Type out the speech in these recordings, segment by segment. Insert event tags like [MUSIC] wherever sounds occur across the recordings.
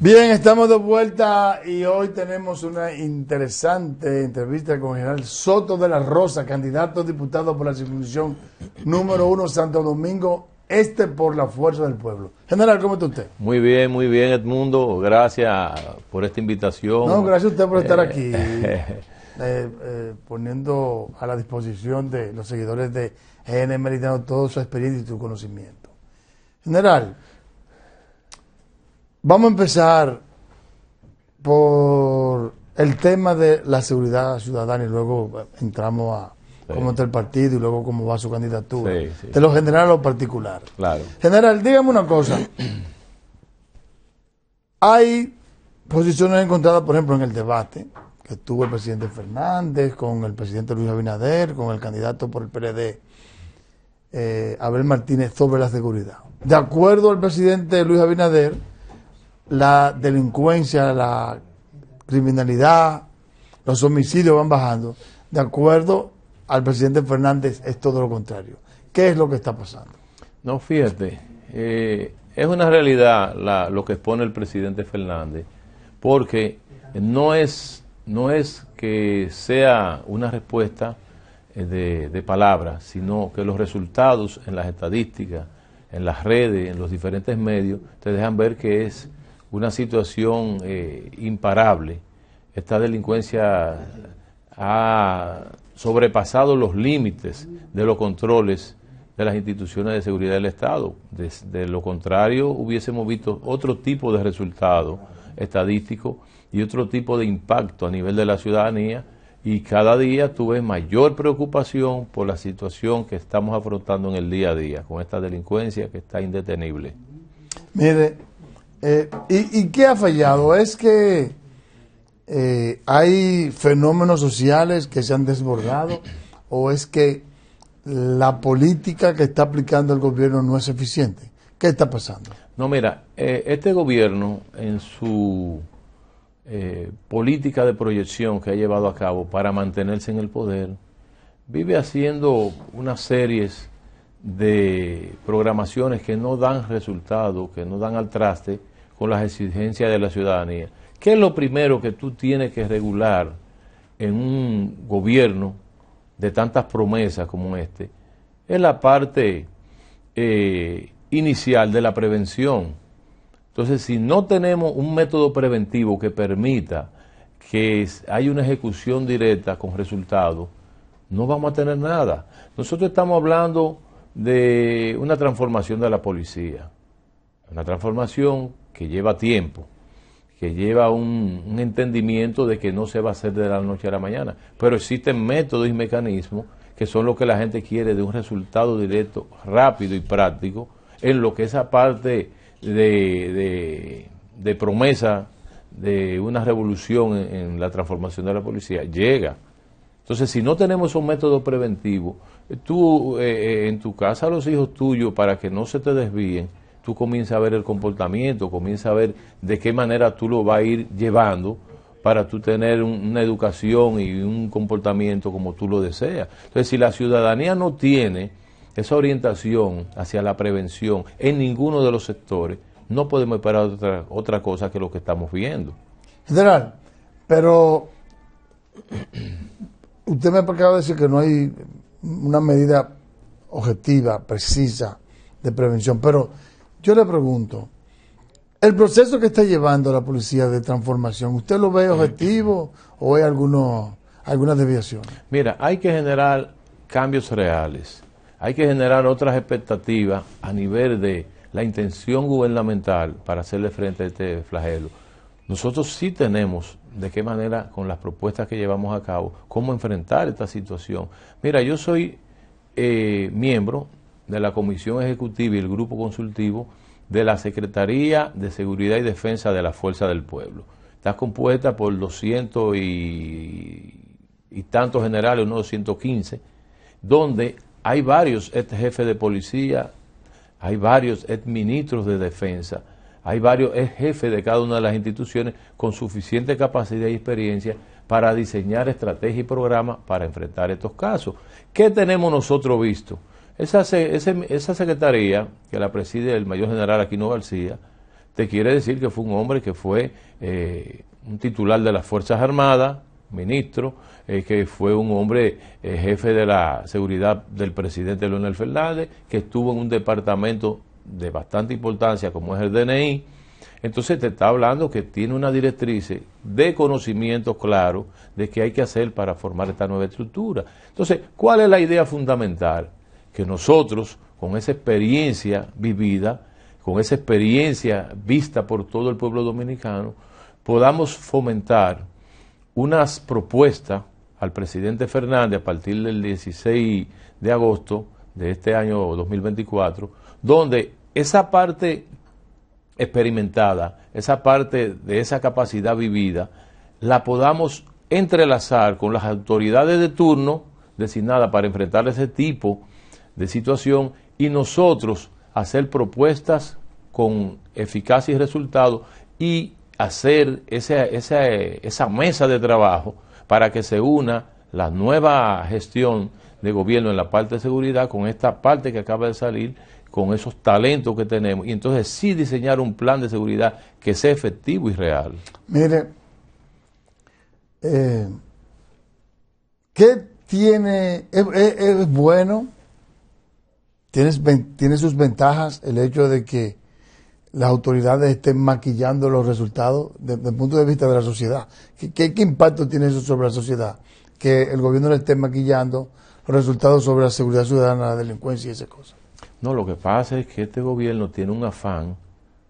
Bien, estamos de vuelta y hoy tenemos una interesante entrevista con el general Soto de la Rosa, candidato a diputado por la circunscripción número uno Santo Domingo Este por la fuerza del pueblo. General, ¿cómo está usted? Muy bien, muy bien Edmundo, gracias por esta invitación. No, gracias a usted por estar eh, aquí, [LAUGHS] eh, eh, poniendo a la disposición de los seguidores de GN todo su experiencia y su conocimiento. General, Vamos a empezar por el tema de la seguridad ciudadana y luego entramos a cómo está el partido y luego cómo va su candidatura. De lo general a lo particular. Claro. General, dígame una cosa. [CLEARS THROAT] Hay posiciones encontradas, por ejemplo, en el debate que tuvo el presidente Fernández con el presidente Luis Abinader, con el candidato por el PLD, eh, Abel Martínez, sobre la seguridad. De acuerdo al presidente Luis Abinader, la delincuencia, la criminalidad, los homicidios van bajando. De acuerdo al presidente Fernández es todo lo contrario. ¿Qué es lo que está pasando? No, fíjate, eh, es una realidad lo que expone el presidente Fernández, porque no es, no es que sea una respuesta eh, de, de palabras, sino que los resultados en las estadísticas, en las redes, en los diferentes medios, te dejan ver que es una situación eh, imparable. Esta delincuencia ha sobrepasado los límites de los controles de las instituciones de seguridad del Estado. De, lo contrario, hubiésemos visto otro tipo de resultado estadístico y otro tipo de impacto a nivel de la ciudadanía y cada día tuve mayor preocupación por la situación que estamos afrontando en el día a día con esta delincuencia que está indetenible. Mire, eh, y, qué ha fallado? Es que eh, hay fenómenos sociales que se han desbordado [CLEARS THROAT] o es que la política que está aplicando el gobierno no es eficiente. ¿Qué está pasando? No, mira, eh, este gobierno en su política de proyección que ha llevado a cabo para mantenerse en el poder, vive haciendo unas series de programaciones que no dan resultado, que no dan al traste con las exigencias de la ciudadanía. ¿Qué es lo primero que tú tienes que regular en un gobierno de tantas promesas como este? Es la parte eh, inicial de la prevención. Entonces, si no tenemos un método preventivo que permita que haya una ejecución directa con resultados, no vamos a tener nada. Nosotros estamos hablando de una transformación de la policía, una transformación que lleva tiempo, que lleva un, entendimiento de que no se va a hacer de la noche a la mañana, pero existen métodos y mecanismos que son lo que la gente quiere de un resultado directo, rápido y práctico, en lo que esa parte de, de, promesa de una revolución en, en la transformación de la policía llega. Entonces, si no tenemos un método preventivo, tú eh, eh, en tu casa los hijos tuyos, para que no se te desvíen, tú comienzas a ver el comportamiento, comienzas a ver de qué manera tú lo vas a ir llevando para tú tener una educación y un comportamiento como tú lo deseas. Entonces, si la ciudadanía no tiene esa orientación hacia la prevención en ninguno de los sectores, no podemos esperar otra, otra cosa que lo que estamos viendo. General, pero [CLEARS THROAT] usted me ha de decir que no hay una medida objetiva, precisa de prevención. Pero yo le pregunto, el proceso que está llevando la policía de transformación, ¿usted lo ve objetivo o hay algunos, algunas desviaciones? Mira, hay que generar cambios reales, hay que generar otras expectativas a nivel de la intención gubernamental para hacerle frente a este flagelo. Nosotros sí tenemos de qué manera, con las propuestas que llevamos a cabo, cómo enfrentar esta situación. Mira, yo soy eh, miembro de la Comisión Ejecutiva y el Grupo Consultivo de la Secretaría de Seguridad y Defensa de la Fuerza del Pueblo. Está compuesta por 200 y, tantos generales, unos 215, donde hay varios ex jefes de policía, hay varios ex ministros de defensa hay varios, es de cada una de las instituciones con suficiente capacidad y experiencia para diseñar estrategias y programas para enfrentar estos casos. ¿Qué tenemos nosotros visto? Esa, secretaría que la preside el mayor general Aquino García, te quiere decir que fue un hombre que fue eh, un titular de las Fuerzas Armadas, ministro, eh, que fue un hombre eh, jefe de la seguridad del presidente Leonel Fernández, que estuvo en un departamento de bastante importancia como es el DNI, entonces te está hablando que tiene una directriz de conocimiento claro de qué hay que hacer para formar esta nueva estructura. Entonces, ¿cuál es la idea fundamental? Que nosotros, con esa experiencia vivida, con esa experiencia vista por todo el pueblo dominicano, podamos fomentar unas propuestas al presidente Fernández a partir del 16 de agosto de este año 2024, donde esa parte experimentada, esa parte de esa capacidad vivida, la podamos entrelazar con las autoridades de turno designadas para enfrentar ese tipo de situación y nosotros hacer propuestas con eficacia y resultado y hacer esa, esa mesa de trabajo para que se una la nueva gestión de gobierno en la parte de seguridad, con esta parte que acaba de salir, con esos talentos que tenemos, y entonces sí diseñar un plan de seguridad que sea efectivo y real. Mire, eh, ¿qué tiene? Es, bueno, tiene, sus ventajas el hecho de que las autoridades estén maquillando los resultados desde el punto de vista de la sociedad. ¿Qué, qué impacto tiene eso sobre la sociedad? Que el gobierno le esté maquillando resultados sobre la seguridad ciudadana, la delincuencia y esas cosas. No, lo que pasa es que este gobierno tiene un afán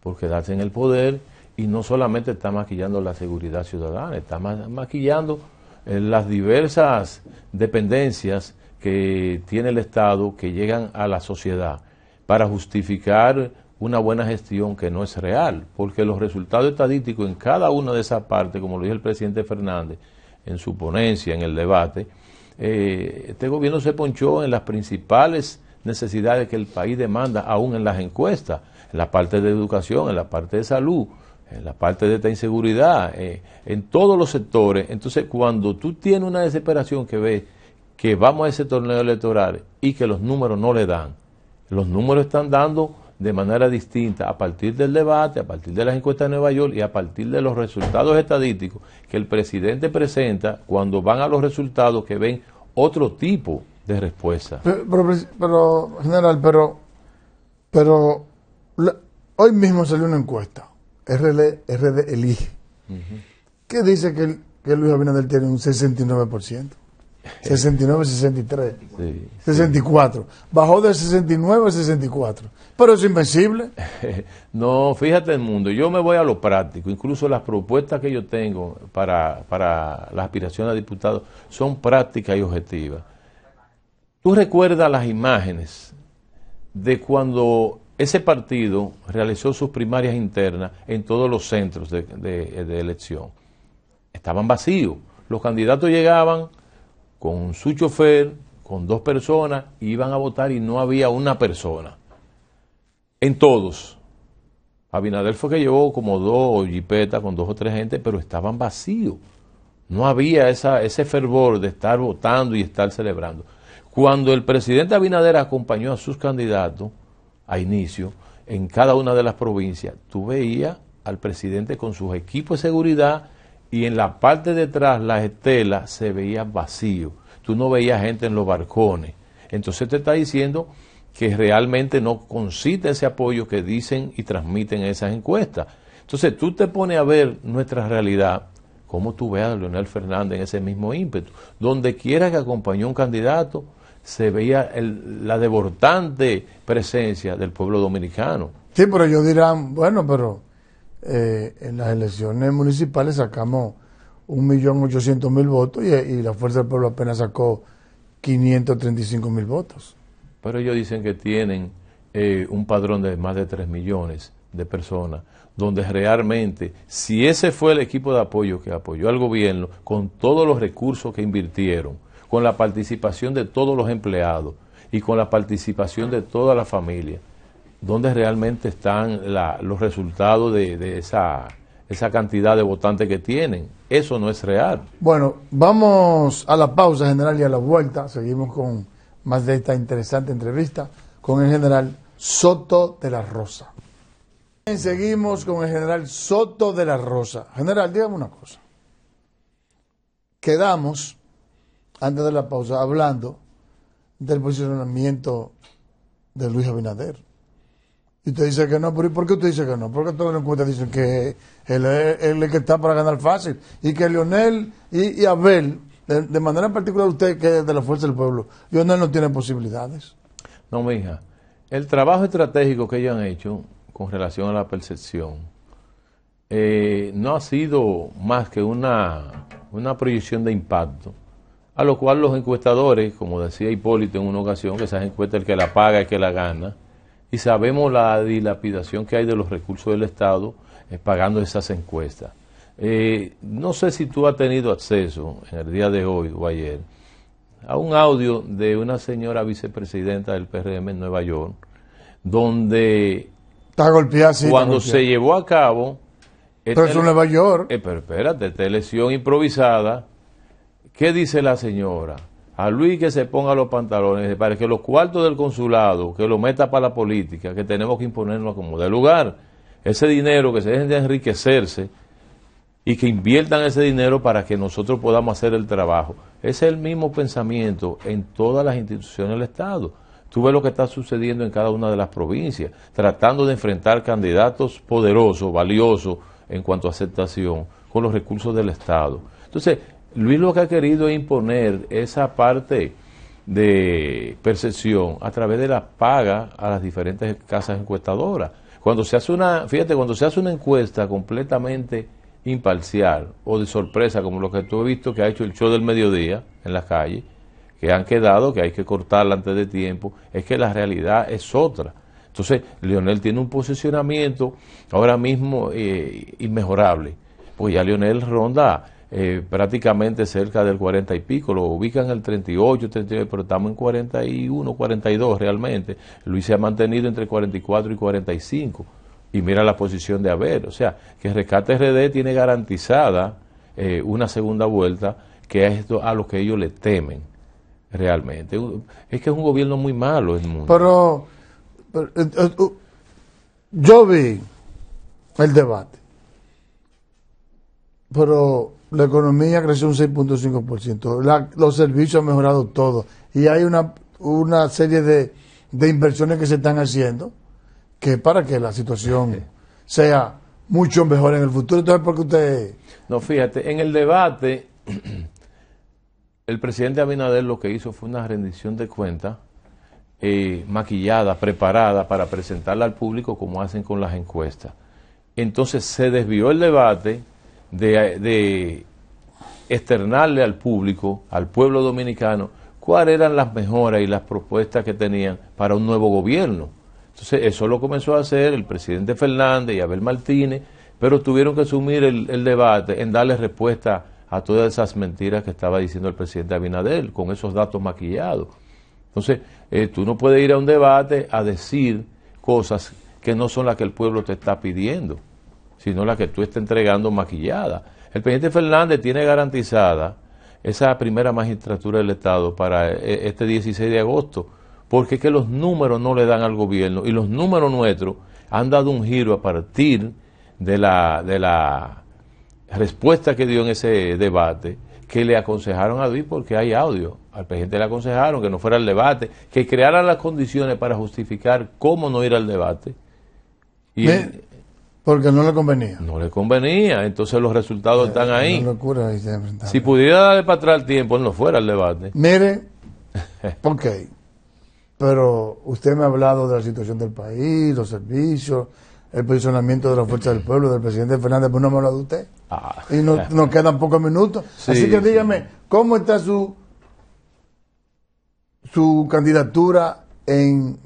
por quedarse en el poder y no solamente está maquillando la seguridad ciudadana, está maquillando eh, las diversas dependencias que tiene el Estado que llegan a la sociedad para justificar una buena gestión que no es real, porque los resultados estadísticos en cada una de esas partes, como lo dijo el presidente Fernández en su ponencia, en el debate, eh, este gobierno se ponchó en las principales necesidades que el país demanda, aún en las encuestas, en la parte de educación, en la parte de salud, en la parte de esta inseguridad, eh, en todos los sectores. Entonces, cuando tú tienes una desesperación que ves que vamos a ese torneo electoral y que los números no le dan, los números están dando de manera distinta a partir del debate, a partir de las encuestas de Nueva York y a partir de los resultados estadísticos que el presidente presenta cuando van a los resultados que ven otro tipo de respuesta. Pero, general, pero, pero hoy mismo salió una encuesta, RD, RD Elige, que dice que, que Luis Abinader tiene un 69%. 69, 63, 64. Bajó de 69 a 64. Pero es invencible. [LAUGHS] No, fíjate el mundo. Yo me voy a lo práctico. Incluso las propuestas que yo tengo para, la aspiración a diputado son prácticas y objetivas. Tú recuerdas las imágenes de cuando ese partido realizó sus primarias internas en todos los centros de elección. Estaban vacíos. Los candidatos llegaban con su chofer, con dos personas, iban a votar y no había una persona. En todos. Abinader fue que llevó como dos jipetas con dos o tres gente, pero estaban vacíos. No había ese fervor de estar votando y estar celebrando. Cuando el presidente Abinader acompañó a sus candidatos a inicio en cada una de las provincias, tú veías al presidente con sus equipos de seguridad y en la parte de atrás las estelas se veía vacío. Tú no veías gente en los barcones. Entonces te está diciendo que realmente no consiste ese apoyo que dicen y transmiten esas encuestas. Entonces tú te pones a ver nuestra realidad, como tú veas a Leonel Fernández en ese mismo ímpetu. Donde quiera que acompañó un candidato, se veía la devortante presencia del pueblo dominicano. Sí, pero ellos dirán, bueno, pero eh, en las elecciones municipales sacamos 1.800.000 votos y, la Fuerza del Pueblo apenas sacó 535.000 votos. Pero ellos dicen que tienen eh, un padrón de más de 3 millones de personas, donde realmente, si ese fue el equipo de apoyo que apoyó al gobierno, con todos los recursos que invirtieron, con la participación de todos los empleados y con la participación de toda la familia, dónde realmente están los resultados de, esa, esa cantidad de votantes que tienen. Eso no es real. Bueno, vamos a la pausa general y a la vuelta. Seguimos con más de esta interesante entrevista con el general Soto de la Rosa. Seguimos con el general Soto de la Rosa. General, dígame una cosa. Quedamos, antes de la pausa, hablando del posicionamiento de Luis Abinader. Y te dice que no, pero por qué usted dice que no? Porque todos los encuestas dicen que él, es el que está para ganar fácil. Y que Lionel y, Abel, de, manera en particular usted que es de la fuerza del pueblo, Lionel no tiene posibilidades. No, mi hija. El trabajo estratégico que ellos han hecho con relación a la percepción eh, no ha sido más que una, una proyección de impacto a lo cual los encuestadores, como decía Hipólito en una ocasión, que esas encuestas el que la paga, el que la gana, y sabemos la dilapidación que hay de los recursos del Estado eh, pagando esas encuestas. Eh, no sé si tú has tenido acceso en el día de hoy o ayer a un audio de una señora vicepresidenta del PRM en Nueva York, donde está cuando se llevó a cabo... Pero es Nueva York. Eh, pero espérate, esta improvisada, ¿qué dice la señora? a Luis que se ponga los pantalones, para que los cuartos del consulado, que lo meta para la política, que tenemos que imponernos como de lugar. Ese dinero, que se dejen de enriquecerse y que inviertan ese dinero para que nosotros podamos hacer el trabajo. es el mismo pensamiento en todas las instituciones del Estado. Tú ves lo que está sucediendo en cada una de las provincias, tratando de enfrentar candidatos poderosos, valiosos en cuanto a aceptación, con los recursos del Estado. Entonces, Luis lo que ha querido es imponer esa parte de percepción a través de la paga a las diferentes casas encuestadoras. Cuando se hace una, fíjate, cuando se hace una encuesta completamente imparcial o de sorpresa, como lo que tú has visto que ha hecho el show del mediodía en la calle, que han quedado, que hay que cortarla antes de tiempo, es que la realidad es otra. Entonces, Lionel tiene un posicionamiento ahora mismo eh, inmejorable, pues ya Lionel ronda eh, prácticamente cerca del 40 y pico, lo ubican el 38, 39, pero estamos en 41, 42 realmente. Luis se ha mantenido entre 44 y 45. Y mira la posición de Abel, o sea, que Rescate RD tiene garantizada eh, una segunda vuelta, que es esto a lo que ellos le temen realmente. Es que es un gobierno muy malo mundo. pero eh, uh, yo vi el debate, pero la economía creció un 6.5%. Los servicios han mejorado todo. Y hay una, serie de, inversiones que se están haciendo que para que la situación sea mucho mejor en el futuro. Entonces, ¿por qué usted...? No, fíjate, en el debate, el presidente Abinader lo que hizo fue una rendición de cuentas eh, maquillada, preparada para presentarla al público como hacen con las encuestas. Entonces se desvió el debate de, externarle al público, al pueblo dominicano, cuáles eran las mejoras y las propuestas que tenían para un nuevo gobierno. Entonces, eso lo comenzó a hacer el presidente Fernández y Abel Martínez, pero tuvieron que asumir el, debate en darle respuesta a todas esas mentiras que estaba diciendo el presidente Abinader, con esos datos maquillados. Entonces, eh, tú no puedes ir a un debate a decir cosas que no son las que el pueblo te está pidiendo sino la que tú estás entregando maquillada. El presidente Fernández tiene garantizada esa primera magistratura del Estado para eh, este 16 de agosto, porque es que los números no le dan al gobierno y los números nuestros han dado un giro a partir de la, de la respuesta que dio en ese debate, que le aconsejaron a Luis porque hay audio. Al presidente le aconsejaron que no fuera al debate, que crearan las condiciones para justificar cómo no ir al debate. Y, porque no le convenía. No le convenía, entonces los resultados eh, están ahí. si pudiera darle para atrás el tiempo, no fuera el debate. Mire, [LAUGHS] ok, pero usted me ha hablado de la situación del país, los servicios, el posicionamiento de la fuerza del pueblo, del presidente Fernández, pues no me ha hablado de usted. Ah. Y nos quedan pocos minutos. Así que dígame, ¿cómo está su, su candidatura en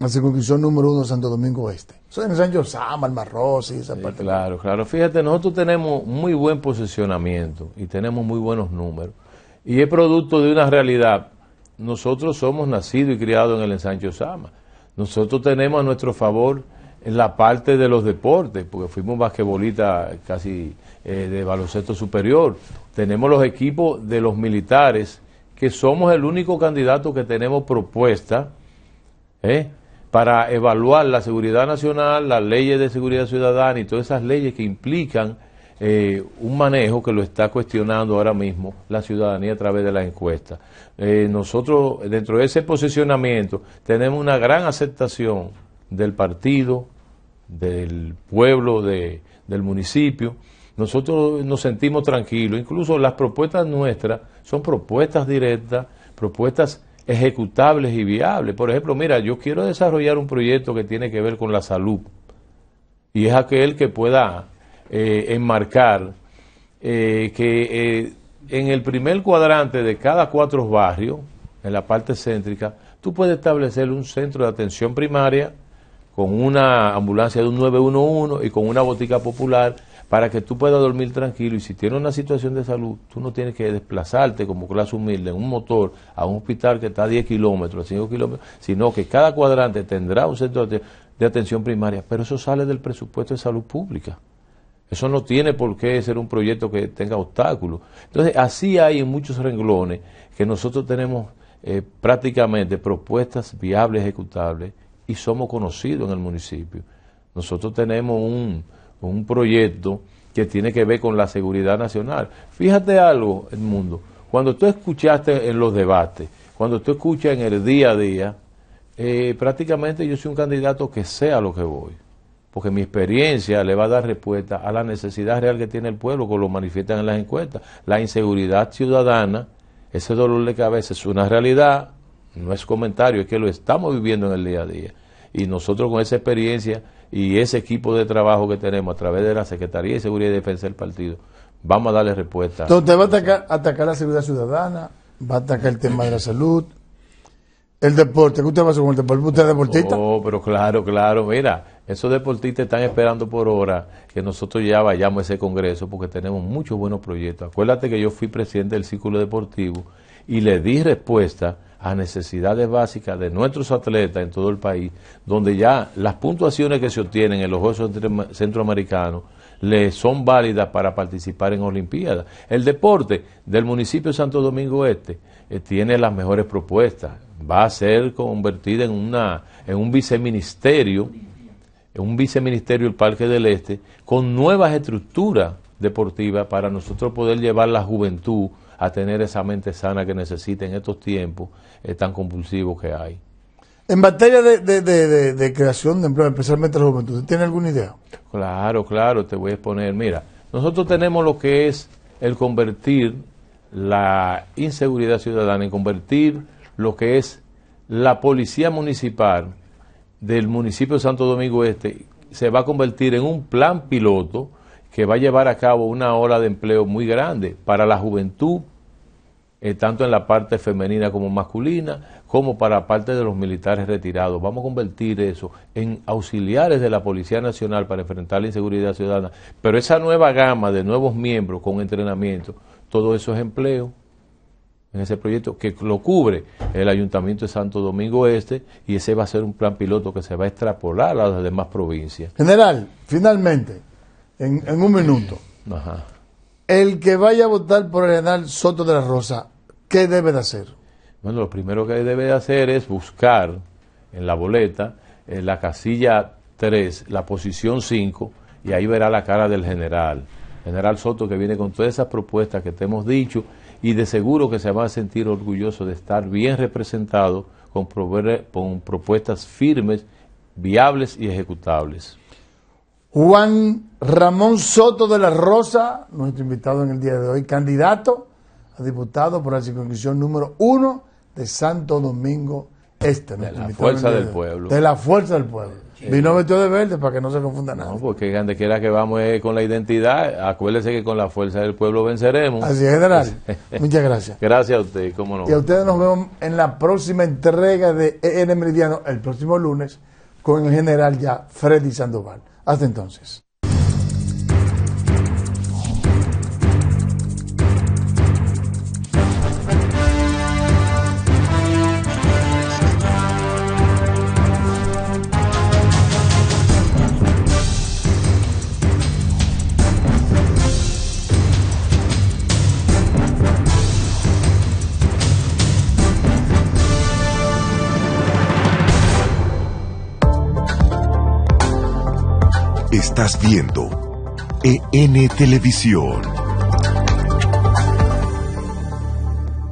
la circuncisión número uno de Santo Domingo Oeste. Eso en San Sama, y esa parte. Claro, claro. Fíjate, nosotros tenemos muy buen posicionamiento y tenemos muy buenos números. Y es producto de una realidad. Nosotros somos nacidos y criados en el ensancho Sama. Nosotros tenemos a nuestro favor en la parte de los deportes, porque fuimos basquetbolistas casi eh, de baloncesto superior. Tenemos los equipos de los militares, que somos el único candidato que tenemos propuesta. ¿eh? para evaluar la seguridad nacional, las leyes de seguridad ciudadana y todas esas leyes que implican eh, un manejo que lo está cuestionando ahora mismo la ciudadanía a través de las encuestas. Eh, nosotros, dentro de ese posicionamiento, tenemos una gran aceptación del partido, del pueblo, del municipio. Nosotros nos sentimos tranquilos, incluso las propuestas nuestras son propuestas directas, propuestas ejecutables y viables. Por ejemplo, mira, yo quiero desarrollar un proyecto que tiene que ver con la salud y es aquel que pueda eh, enmarcar eh, que eh, en el primer cuadrante de cada cuatro barrios, en la parte céntrica, tú puedes establecer un centro de atención primaria con una ambulancia de un 911 y con una botica popular para que tú puedas dormir tranquilo y si tienes una situación de salud, tú no tienes que desplazarte como clase humilde en un motor a un hospital que está a 10 kilómetros, a 5 kilómetros, sino que cada cuadrante tendrá un centro de atención primaria, pero eso sale del presupuesto de salud pública. Eso no tiene por qué ser un proyecto que tenga obstáculos. Entonces, así hay en muchos renglones que nosotros tenemos eh, prácticamente propuestas viables, ejecutables, y somos conocidos en el municipio. Nosotros tenemos un, un proyecto que tiene que ver con la seguridad nacional. Fíjate algo, el mundo. Cuando tú escuchaste en los debates, cuando tú escuchas en el día a día, eh, prácticamente yo soy un candidato que sea lo que voy, porque mi experiencia le va a dar respuesta a la necesidad real que tiene el pueblo, que lo manifiestan en las encuestas. La inseguridad ciudadana, ese dolor de cabeza es una realidad, no es comentario, es que lo estamos viviendo en el día a día y nosotros con esa experiencia y ese equipo de trabajo que tenemos a través de la Secretaría de Seguridad y Defensa del Partido, vamos a darle respuesta. Entonces va a atacar, atacar la seguridad ciudadana, va a atacar el tema de la salud, el deporte, ¿qué usted va a hacer con el deporte? ¿Usted es deportista? Oh, pero claro, claro, mira, esos deportistas están esperando por hora que nosotros ya vayamos a ese congreso porque tenemos muchos buenos proyectos. Acuérdate que yo fui presidente del Círculo Deportivo y le di respuesta a necesidades básicas de nuestros atletas en todo el país, donde ya las puntuaciones que se obtienen en los Juegos Centroamericanos le son válidas para participar en Olimpiadas. El deporte del municipio de Santo Domingo Este tiene las mejores propuestas. Va a ser convertida en, una, en un viceministerio, en un viceministerio del Parque del Este, con nuevas estructuras deportivas para nosotros poder llevar la juventud a tener esa mente sana que necesita en estos tiempos tan compulsivos que hay. En materia de, de, creación de empleo, especialmente la juventud, ¿tiene alguna idea? Claro, claro, te voy a exponer. Mira, nosotros tenemos lo que es el convertir la inseguridad ciudadana, en convertir lo que es la policía municipal del municipio de Santo Domingo Este, se va a convertir en un plan piloto que va a llevar a cabo una ola de empleo muy grande para la juventud eh, tanto en la parte femenina como masculina, como para parte de los militares retirados. Vamos a convertir eso en auxiliares de la Policía Nacional para enfrentar la inseguridad ciudadana. Pero esa nueva gama de nuevos miembros con entrenamiento, todo eso es empleo en ese proyecto que lo cubre el Ayuntamiento de Santo Domingo Este y ese va a ser un plan piloto que se va a extrapolar a las demás provincias. General, finalmente, en, en un minuto. Ajá. El que vaya a votar por el general Soto de la Rosa, ¿qué debe de hacer? Bueno, lo primero que debe de hacer es buscar en la boleta, en la casilla 3, la posición 5, y ahí verá la cara del general. General Soto que viene con todas esas propuestas que te hemos dicho y de seguro que se va a sentir orgulloso de estar bien representado con propuestas firmes, viables y ejecutables. Juan Ramón Soto de la Rosa, nuestro invitado en el día de hoy, candidato a diputado por la circunscripción número uno de Santo Domingo Este. De la fuerza del pueblo. De la fuerza del pueblo. Sí. Vino vestido de verde para que no se confunda nada. No, porque donde quiera que vamos con la identidad, acuérdese que con la fuerza del pueblo venceremos. Así es, general. [LAUGHS] Muchas gracias. Gracias a usted, cómo no. Y a ustedes nos vemos en la próxima entrega de EN Meridiano, el próximo lunes con el general ya Freddy Sandoval. Hasta entonces. Estás viendo EN Televisión.